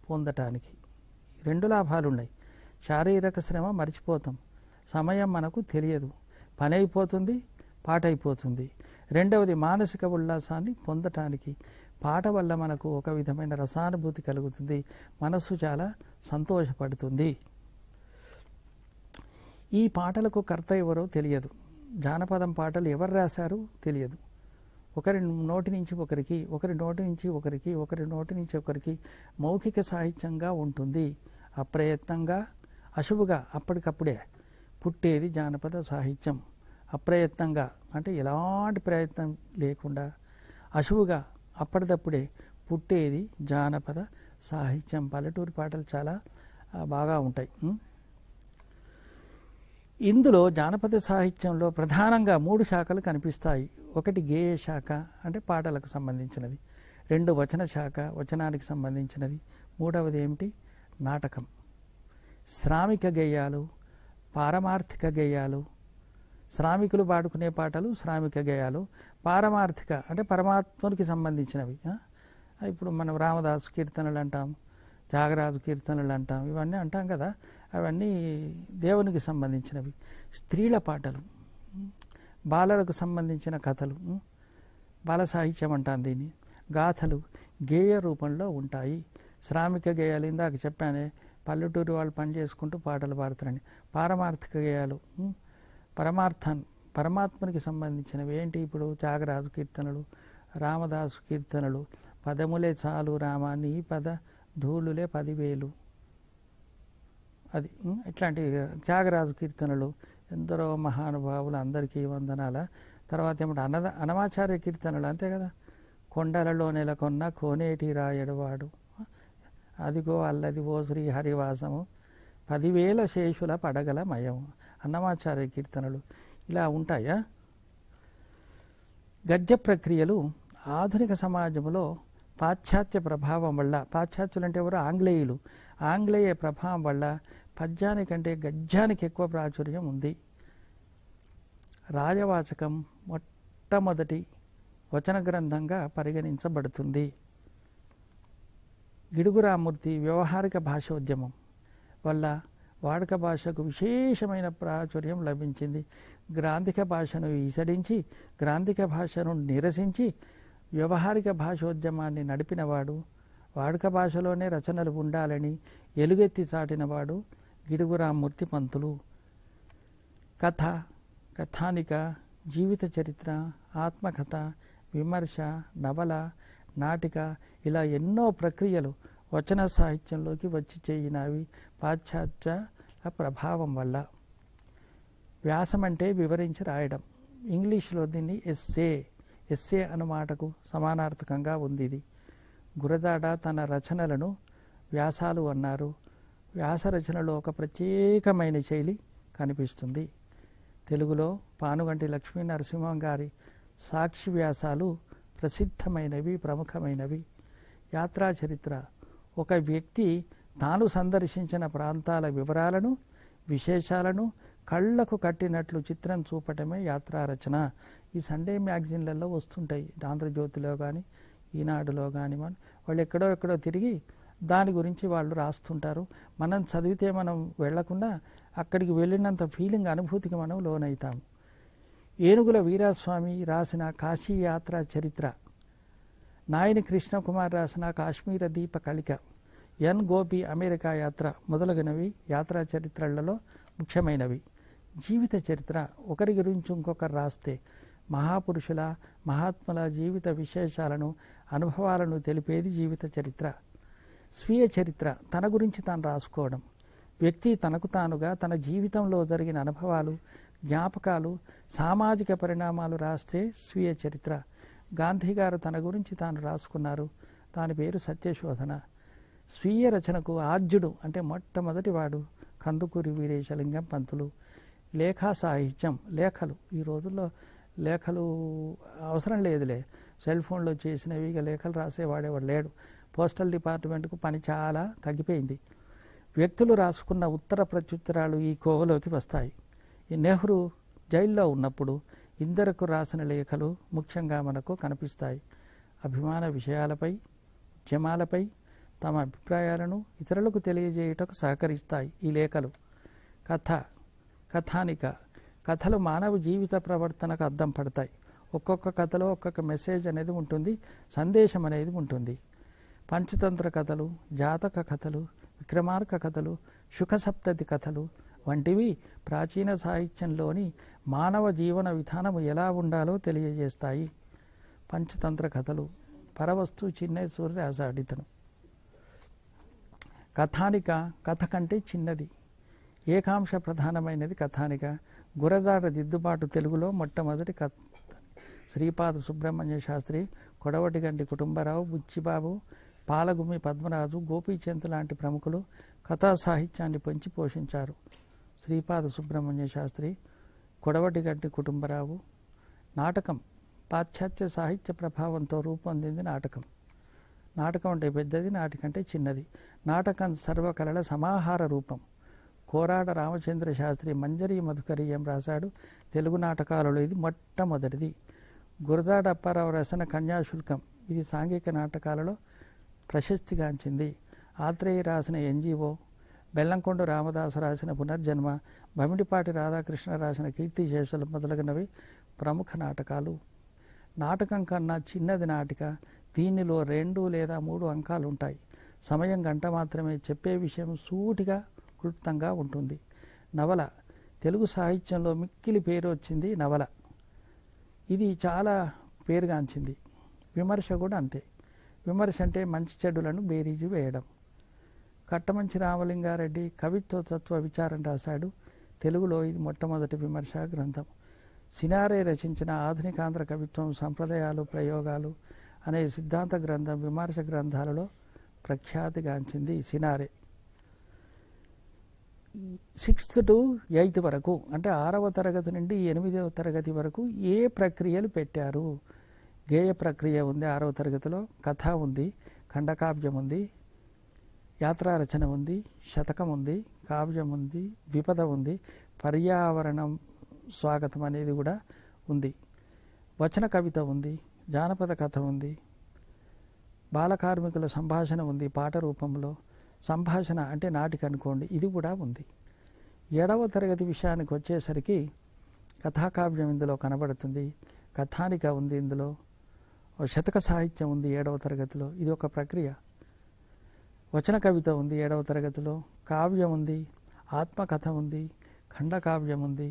పొందటానికి రెండు లాభాలు ఉన్నాయి శారీరక శ్రమ మర్చిపోతాం సమయం మనకు తెలియదు పని అయిపోతుంది పాట అయిపోతుంది రెండవది మానసిక ఉల్లాసాన్ని పొందటానికి పాట వల్ల మనకు ఒక విధమైన రసానుభూతి కలుగుతుంది మనస్సు చాలా సంతోషపడుతుంది ఈ పాటలకు కర్త ఎవరో తెలియదు జానపదం పాటలు ఎవరు రాశారు తెలియదు ఒకరి నోటి నుంచి ఒకరికి ఒకరి నోటి నుంచి ఒకరికి ఒకరి నోటి నుంచి ఒకరికి మౌఖిక సాహిత్యంగా ఉంటుంది అప్రయత్నంగా అశుభగా అప్పటికప్పుడే పుట్టేది జానపద సాహిత్యం అప్రయత్నంగా అంటే ఎలాంటి ప్రయత్నం లేకుండా అశువుగా అప్పటిదప్పుడే పుట్టేది జానపద సాహిత్యం పల్లెటూరు పాటలు చాలా బాగా ఉంటాయి ఇందులో జానపద సాహిత్యంలో ప్రధానంగా మూడు శాఖలు కనిపిస్తాయి ఒకటి గేయ శాఖ అంటే పాటలకు సంబంధించినది రెండు వచన శాఖ వచనానికి సంబంధించినది మూడవది ఏమిటి నాటకం శ్రామిక గేయాలు పారమార్థిక గేయాలు శ్రామికులు పాడుకునే పాటలు శ్రామిక గేయాలు పారమార్థిక అంటే పరమాత్మకి సంబంధించినవి ఇప్పుడు మనం రామదాసు కీర్తనలు అంటాం త్యాగరాజు కీర్తనలు అంటాం ఇవన్నీ అంటాం కదా అవన్నీ దేవునికి సంబంధించినవి స్త్రీల పాటలు బాలలకు సంబంధించిన కథలు బాల సాహిత్యం అంటాం దీన్ని గాథలు గేయ రూపంలో ఉంటాయి శ్రామిక గేయాలు ఇందాక చెప్పానే పల్లెటూరు వాళ్ళు పని చేసుకుంటూ పాటలు పాడతారండి పారమార్థిక గేయాలు పరమార్థాన్ని పరమాత్మనికి సంబంధించినవి ఏంటి ఇప్పుడు త్యాగరాజు కీర్తనలు రామదాసు కీర్తనలు పదములే చాలు రామాన్ని నీ పద ధూళులే పదివేలు అది ఇట్లాంటి త్యాగరాజు కీర్తనలు ఎందరో మహానుభావులు అందరికీ వందనాల తర్వాత ఏమిటి అన్నద అనమాచార్య కీర్తనలు అంతే కదా కొండలలో నెలకొన్న కోనేటి రాయడవాడు అదిగో ఓ శ్రీ హరివాసము పదివేల శేషుల పడగల మయం అన్నమాచార్య కీర్తనలు ఇలా ఉంటాయా గద్య ప్రక్రియలు ఆధునిక సమాజంలో పాశ్చాత్య ప్రభావం వల్ల పాశ్చాత్యులు అంటే ఎవరు ఆంగ్లేయులు ఆంగ్లేయ ప్రభావం వల్ల పద్యానికంటే గద్యానికి ఎక్కువ ప్రాచుర్యం ఉంది రాజవాచకం మొట్టమొదటి వచన గ్రంథంగా పరిగణించబడుతుంది గిడుగు వ్యవహారిక భాష ఉద్యమం వల్ల వాడక భాషకు విశేషమైన ప్రాచుర్యం లభించింది గ్రాంధిక భాషను ఈసడించి గ్రాంధిక భాషను నిరసించి వ్యవహారిక భాషోద్యమాన్ని నడిపినవాడు వాడుక భాషలోనే రచనలు ఉండాలని ఎలుగెత్తి చాటినవాడు గిడుగు పంతులు కథ కథానిక జీవిత చరిత్ర ఆత్మకథ విమర్శ నవల నాటిక ఇలా ఎన్నో ప్రక్రియలు వచన సాహిత్యంలోకి వచ్చి చేయినవి పాశ్చాత్య ప్రభావం వల్ల వ్యాసం అంటే వివరించి రాయడం ఇంగ్లీష్లో దీన్ని ఎస్సే ఎస్సే అనుమాటకు సమానార్థకంగా ఉంది ఇది గురజాడ తన రచనలను వ్యాసాలు అన్నారు వ్యాస రచనలో ఒక ప్రత్యేకమైన శైలి కనిపిస్తుంది తెలుగులో పానుగంటి లక్ష్మీ నరసింహం గారి సాక్షి వ్యాసాలు ప్రసిద్ధమైనవి ప్రముఖమైనవి యాత్రా చరిత్ర ఒక వ్యక్తి తాను సందర్శించిన ప్రాంతాల వివరాలను విశేషాలను కళ్ళకు కట్టినట్లు చిత్రం చూపటమే యాత్రా రచన ఈ సండే మ్యాగజిన్లలో వస్తుంటాయి ఆంధ్రజ్యోతిలో కానీ ఈనాడులో కానీ మనం వాళ్ళు ఎక్కడో ఎక్కడో తిరిగి దాని గురించి వాళ్ళు రాస్తుంటారు మనం చదివితే మనం వెళ్లకుండా అక్కడికి వెళ్ళినంత ఫీలింగ్ అనుభూతికి మనం లోనవుతాము ఏనుగుల వీరాస్వామి రాసిన యాత్ర చరిత్ర నాయని కృష్ణకుమార్ రాసిన కాశ్మీర దీపకళిక ఎన్ గోపి అమెరికా యాత్ర మొదలగునవి యాత్రా చరిత్రలలో ముఖ్యమైనవి జీవిత చరిత్ర ఒకరి గురించి ఇంకొకరు రాస్తే మహాపురుషుల మహాత్ముల జీవిత విశేషాలను అనుభవాలను తెలిపేది జీవిత చరిత్ర స్వీయ చరిత్ర తన గురించి తాను రాసుకోవడం వ్యక్తి తనకు తానుగా తన జీవితంలో జరిగిన అనుభవాలు జ్ఞాపకాలు సామాజిక పరిణామాలు రాస్తే స్వీయ చరిత్ర గాంధీ గారు తన గురించి తాను రాసుకున్నారు దాని పేరు సత్యశోధన స్వీయ రచనకు ఆద్యుడు అంటే మొట్టమొదటివాడు కందుకూరి వీరేశలింగం పంతులు లేఖా సాహిత్యం లేఖలు ఈ రోజుల్లో లేఖలు అవసరం లేదులే సెల్ ఫోన్లో చేసినవి ఇక లేఖలు రాసేవాడేవాడు లేడు పోస్టల్ డిపార్ట్మెంట్కు పని చాలా తగ్గిపోయింది వ్యక్తులు రాసుకున్న ఉత్తర ప్రత్యుత్తరాలు ఈ కోవలోకి వస్తాయి ఈ నెహ్రూ జైల్లో ఉన్నప్పుడు ఇందరకు రాసిన లేఖలు ముఖ్యంగా మనకు కనిపిస్తాయి అభిమాన విషయాలపై ఉద్యమాలపై తమ అభిప్రాయాలను ఇతరులకు తెలియజేయుటకు సహకరిస్తాయి ఈ లేఖలు కథ కథానిక కథలు మానవ జీవిత ప్రవర్తనకు అద్దం పడతాయి ఒక్కొక్క కథలో ఒక్కొక్క మెసేజ్ అనేది ఉంటుంది సందేశం అనేది ఉంటుంది పంచతంత్ర కథలు జాతక కథలు విక్రమార్క కథలు సుఖసప్తతి కథలు వంటివి ప్రాచీన సాహిత్యంలోని మానవ జీవన విధానం ఎలా ఉండాలో తెలియజేస్తాయి పంచతంత్ర కథలు పరవస్తు చిన్న సూర్య రాసాడితను కథానిక కథ కంటే చిన్నది ఏకాంశ ప్రధానమైనది కథానిక గురజాడ దిద్దుబాటు తెలుగులో మొట్టమొదటి కథ శ్రీపాద సుబ్రహ్మణ్య శాస్త్రి కొడవటిగంటి కుటుంబరావు బుచ్చిబాబు పాలగుమి పద్మరాజు గోపీచంద్ లాంటి ప్రముఖులు కథా సాహిత్యాన్ని పెంచి పోషించారు శ్రీపాద సుబ్రహ్మణ్య శాస్త్రి కొడవటిగంటి కుటుంబరావు నాటకం పాశ్చాత్య సాహిత్య ప్రభావంతో రూపొందింది నాటకం నాటకం అంటే పెద్దది నాటికంటే చిన్నది నాటకం సర్వకళల సమాహార రూపం కోరాడ రామచంద్ర శాస్త్రి మంజరి ఏం రాశాడు తెలుగు నాటకాలలో ఇది మొట్టమొదటిది గురదాడ అప్పారావు రసన కన్యాశుల్కం ఇది సాంఘిక నాటకాలలో ప్రశస్తిగాంచింది ఆత్రేయ రాసిన ఎన్జిఓ బెల్లంకొండ రామదాసు రాసిన పునర్జన్మ బమిడిపాటి రాధాకృష్ణ రాసిన కీర్తి శేషులు మొదలగినవి ప్రముఖ నాటకాలు నాటకం కన్నా చిన్నది నాటిక దీనిలో రెండు లేదా మూడు అంకాలు ఉంటాయి సమయం గంట మాత్రమే చెప్పే విషయం సూటిగా క్లుప్తంగా ఉంటుంది నవల తెలుగు సాహిత్యంలో మిక్కిలి పేరు వచ్చింది నవల ఇది చాలా పేరుగాంచింది విమర్శ కూడా అంతే విమర్శ అంటే మంచి చెడులను బేరీజు వేయడం కట్టమంచి రామలింగారెడ్డి కవిత్వ తత్వ విచారం రాశాడు తెలుగులో ఇది మొట్టమొదటి విమర్శ గ్రంథం సినారే రచించిన ఆధునిక ఆంధ్ర కవిత్వం సంప్రదాయాలు ప్రయోగాలు అనే సిద్ధాంత గ్రంథం విమర్శ గ్రంథాలలో ప్రఖ్యాతిగాంచింది సినారే సిక్స్త్ టు ఎయిత్ వరకు అంటే ఆరవ తరగతి నుండి ఎనిమిదవ తరగతి వరకు ఏ ప్రక్రియలు పెట్టారు గేయ ప్రక్రియ ఉంది ఆరవ తరగతిలో కథ ఉంది ఖండకావ్యం ఉంది యాత్రా రచన ఉంది శతకం ఉంది కావ్యం ఉంది ద్విపద ఉంది పర్యావరణం స్వాగతం అనేది కూడా ఉంది వచన కవిత ఉంది జానపద కథ ఉంది బాలకార్మికుల సంభాషణ ఉంది పాట రూపంలో సంభాషణ అంటే నాటిక అనుకోండి ఇది కూడా ఉంది ఏడవ తరగతి విషయానికి వచ్చేసరికి కథాకావ్యం ఇందులో కనబడుతుంది కథానిక ఉంది ఇందులో శతక సాహిత్యం ఉంది ఏడవ తరగతిలో ఇది ఒక ప్రక్రియ వచన కవిత ఉంది ఏడవ తరగతిలో కావ్యం ఉంది ఆత్మకథ ఉంది ఖండకావ్యం ఉంది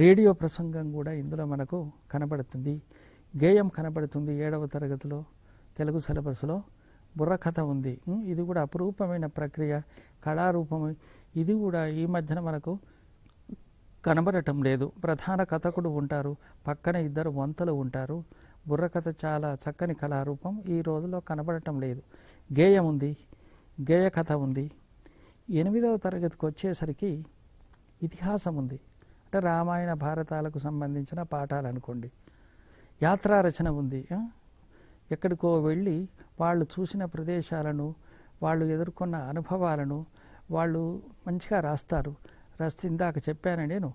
రేడియో ప్రసంగం కూడా ఇందులో మనకు కనబడుతుంది గేయం కనబడుతుంది ఏడవ తరగతిలో తెలుగు సిలబస్లో బుర్రకథ ఉంది ఇది కూడా అపురూపమైన ప్రక్రియ కళారూపం ఇది కూడా ఈ మధ్యన మనకు కనబడటం లేదు ప్రధాన కథకుడు ఉంటారు పక్కన ఇద్దరు వంతలు ఉంటారు బుర్రకథ చాలా చక్కని కళారూపం ఈ రోజులో కనబడటం లేదు గేయం ఉంది గేయ కథ ఉంది ఎనిమిదవ తరగతికి వచ్చేసరికి ఇతిహాసం ఉంది అంటే రామాయణ భారతాలకు సంబంధించిన పాఠాలు అనుకోండి యాత్రా రచన ఉంది ఎక్కడికో వెళ్ళి వాళ్ళు చూసిన ప్రదేశాలను వాళ్ళు ఎదుర్కొన్న అనుభవాలను వాళ్ళు మంచిగా రాస్తారు రాస్తే ఇందాక చెప్పాను నేను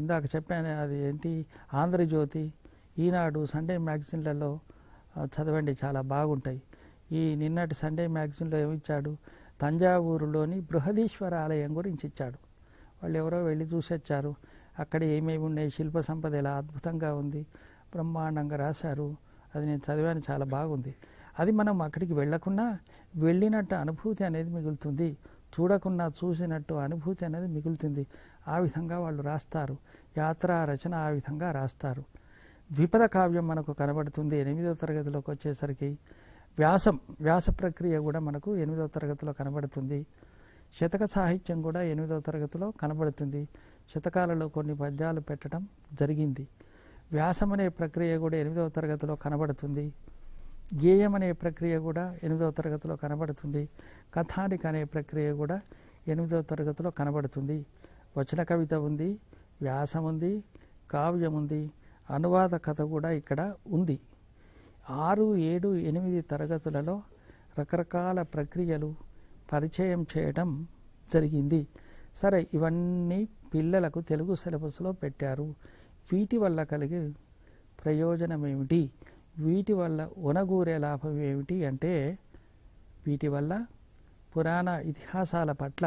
ఇందాక చెప్పాను అది ఏంటి ఆంధ్రజ్యోతి ఈనాడు సండే మ్యాగజైన్లలో చదవండి చాలా బాగుంటాయి ఈ నిన్నటి సండే మ్యాగజిన్లో ఇచ్చాడు తంజావూరులోని బృహదీశ్వర ఆలయం గురించి ఇచ్చాడు వాళ్ళు ఎవరో వెళ్ళి చూసి వచ్చారు అక్కడ ఏమేమి ఉన్నాయి శిల్ప సంపద ఇలా అద్భుతంగా ఉంది బ్రహ్మాండంగా రాశారు అది నేను చదివాను చాలా బాగుంది అది మనం అక్కడికి వెళ్లకుండా వెళ్ళినట్టు అనుభూతి అనేది మిగులుతుంది చూడకుండా చూసినట్టు అనుభూతి అనేది మిగులుతుంది ఆ విధంగా వాళ్ళు రాస్తారు యాత్రా రచన ఆ విధంగా రాస్తారు ద్విపద కావ్యం మనకు కనబడుతుంది ఎనిమిదో తరగతిలోకి వచ్చేసరికి వ్యాసం వ్యాస ప్రక్రియ కూడా మనకు ఎనిమిదవ తరగతిలో కనబడుతుంది శతక సాహిత్యం కూడా ఎనిమిదవ తరగతిలో కనబడుతుంది శతకాలలో కొన్ని పద్యాలు పెట్టడం జరిగింది వ్యాసం అనే ప్రక్రియ కూడా ఎనిమిదవ తరగతిలో కనబడుతుంది గేయం అనే ప్రక్రియ కూడా ఎనిమిదవ తరగతిలో కనబడుతుంది కథానిక అనే ప్రక్రియ కూడా ఎనిమిదవ తరగతిలో కనబడుతుంది వచన కవిత ఉంది వ్యాసం ఉంది కావ్యం ఉంది అనువాద కథ కూడా ఇక్కడ ఉంది ఆరు ఏడు ఎనిమిది తరగతులలో రకరకాల ప్రక్రియలు పరిచయం చేయడం జరిగింది సరే ఇవన్నీ పిల్లలకు తెలుగు సిలబస్లో పెట్టారు వీటి వల్ల కలిగే ప్రయోజనం ఏమిటి వీటి వల్ల ఉనగూరే లాభం ఏమిటి అంటే వీటి వల్ల పురాణ ఇతిహాసాల పట్ల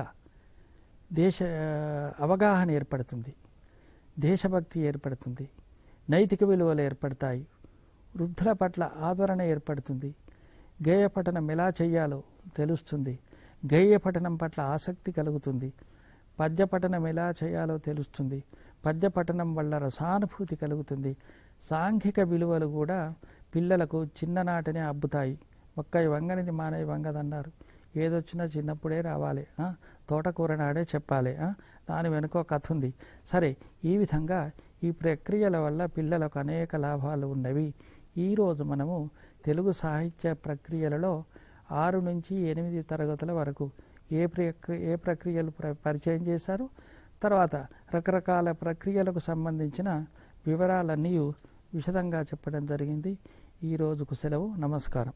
దేశ అవగాహన ఏర్పడుతుంది దేశభక్తి ఏర్పడుతుంది నైతిక విలువలు ఏర్పడతాయి వృద్ధుల పట్ల ఆదరణ ఏర్పడుతుంది గేయ పఠనం ఎలా చేయాలో తెలుస్తుంది గేయ పఠనం పట్ల ఆసక్తి కలుగుతుంది పద్య పఠనం ఎలా చేయాలో తెలుస్తుంది పద్య పఠనం వల్ల రసానుభూతి కలుగుతుంది సాంఘిక విలువలు కూడా పిల్లలకు చిన్ననాటనే అబ్బుతాయి ఒక్క వంగనిది మానవి వంగదన్నారు ఏదొచ్చినా చిన్నప్పుడే రావాలి తోటకూర నాడే చెప్పాలి దాని వెనుక కథ ఉంది సరే ఈ విధంగా ఈ ప్రక్రియల వల్ల పిల్లలకు అనేక లాభాలు ఉన్నవి ఈరోజు మనము తెలుగు సాహిత్య ప్రక్రియలలో ఆరు నుంచి ఎనిమిది తరగతుల వరకు ఏ ప్రక్రియ ఏ ప్రక్రియలు పరిచయం చేశారు తర్వాత రకరకాల ప్రక్రియలకు సంబంధించిన వివరాలన్నీ విశదంగా చెప్పడం జరిగింది ఈరోజుకు సెలవు నమస్కారం